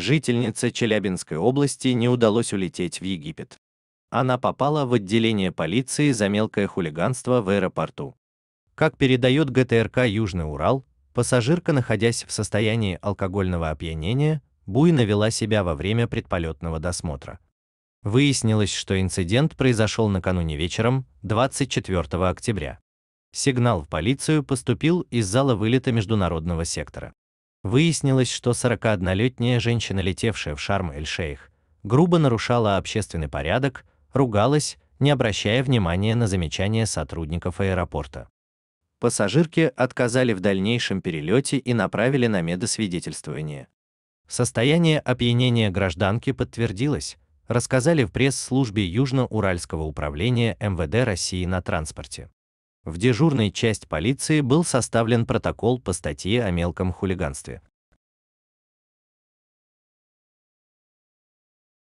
жительнице Челябинской области не удалось улететь в Египет. Она попала в отделение полиции за мелкое хулиганство в аэропорту. Как передает ГТРК «Южный Урал», пассажирка, находясь в состоянии алкогольного опьянения, буйно вела себя во время предполетного досмотра. Выяснилось, что инцидент произошел накануне вечером, 24 октября. Сигнал в полицию поступил из зала вылета международного сектора. Выяснилось, что 41-летняя женщина, летевшая в Шарм-эль-Шейх, грубо нарушала общественный порядок, ругалась, не обращая внимания на замечания сотрудников аэропорта. Пассажирке отказали в дальнейшем перелете и направили на медосвидетельствование. Состояние опьянения гражданки подтвердилось, рассказали в пресс-службе Южно-Уральского управления МВД России на транспорте. В дежурной часть полиции был составлен протокол по статье о мелком хулиганстве.